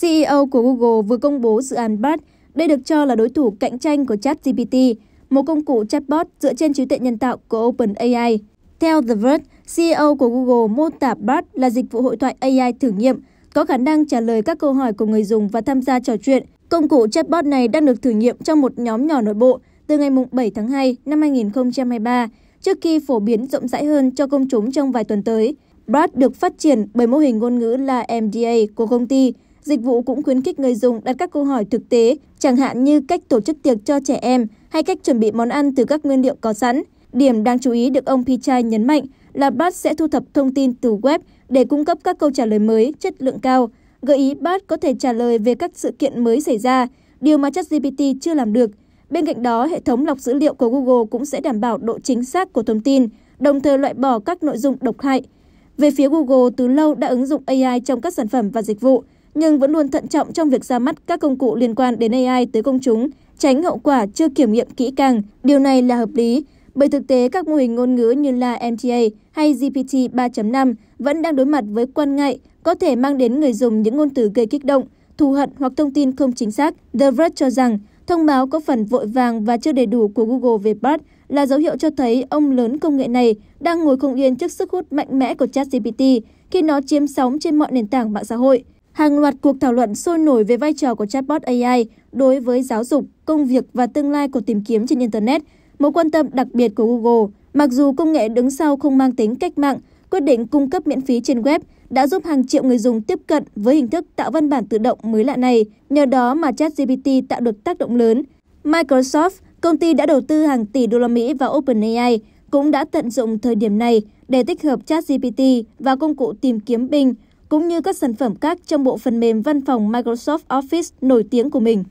CEO của Google vừa công bố dự án Bard, Đây được cho là đối thủ cạnh tranh của ChatGPT, một công cụ chatbot dựa trên trí tuệ nhân tạo của OpenAI. Theo The Verge, CEO của Google mô tả Bard là dịch vụ hội thoại AI thử nghiệm, có khả năng trả lời các câu hỏi của người dùng và tham gia trò chuyện. Công cụ chatbot này đang được thử nghiệm trong một nhóm nhỏ nội bộ từ ngày 7 tháng 2 năm 2023, trước khi phổ biến rộng rãi hơn cho công chúng trong vài tuần tới. Bard được phát triển bởi mô hình ngôn ngữ là MDA của công ty, Dịch vụ cũng khuyến khích người dùng đặt các câu hỏi thực tế, chẳng hạn như cách tổ chức tiệc cho trẻ em hay cách chuẩn bị món ăn từ các nguyên liệu có sẵn. Điểm đáng chú ý được ông Pichai nhấn mạnh là BAT sẽ thu thập thông tin từ web để cung cấp các câu trả lời mới, chất lượng cao. Gợi ý BAT có thể trả lời về các sự kiện mới xảy ra, điều mà ChatGPT chưa làm được. Bên cạnh đó, hệ thống lọc dữ liệu của Google cũng sẽ đảm bảo độ chính xác của thông tin, đồng thời loại bỏ các nội dung độc hại. Về phía Google, từ lâu đã ứng dụng AI trong các sản phẩm và dịch vụ nhưng vẫn luôn thận trọng trong việc ra mắt các công cụ liên quan đến AI tới công chúng, tránh hậu quả chưa kiểm nghiệm kỹ càng. Điều này là hợp lý, bởi thực tế các mô hình ngôn ngữ như là MTA hay GPT 3.5 vẫn đang đối mặt với quan ngại có thể mang đến người dùng những ngôn từ gây kích động, thù hận hoặc thông tin không chính xác. The Verge cho rằng thông báo có phần vội vàng và chưa đầy đủ của Google về Bard là dấu hiệu cho thấy ông lớn công nghệ này đang ngồi không yên trước sức hút mạnh mẽ của ChatGPT khi nó chiếm sóng trên mọi nền tảng mạng xã hội hàng loạt cuộc thảo luận sôi nổi về vai trò của chatbot AI đối với giáo dục, công việc và tương lai của tìm kiếm trên Internet, mối quan tâm đặc biệt của Google. Mặc dù công nghệ đứng sau không mang tính cách mạng, quyết định cung cấp miễn phí trên web đã giúp hàng triệu người dùng tiếp cận với hình thức tạo văn bản tự động mới lạ này, nhờ đó mà ChatGPT tạo được tác động lớn. Microsoft, công ty đã đầu tư hàng tỷ đô la Mỹ vào OpenAI, cũng đã tận dụng thời điểm này để tích hợp ChatGPT vào công cụ tìm kiếm Bing – cũng như các sản phẩm khác trong bộ phần mềm văn phòng Microsoft Office nổi tiếng của mình.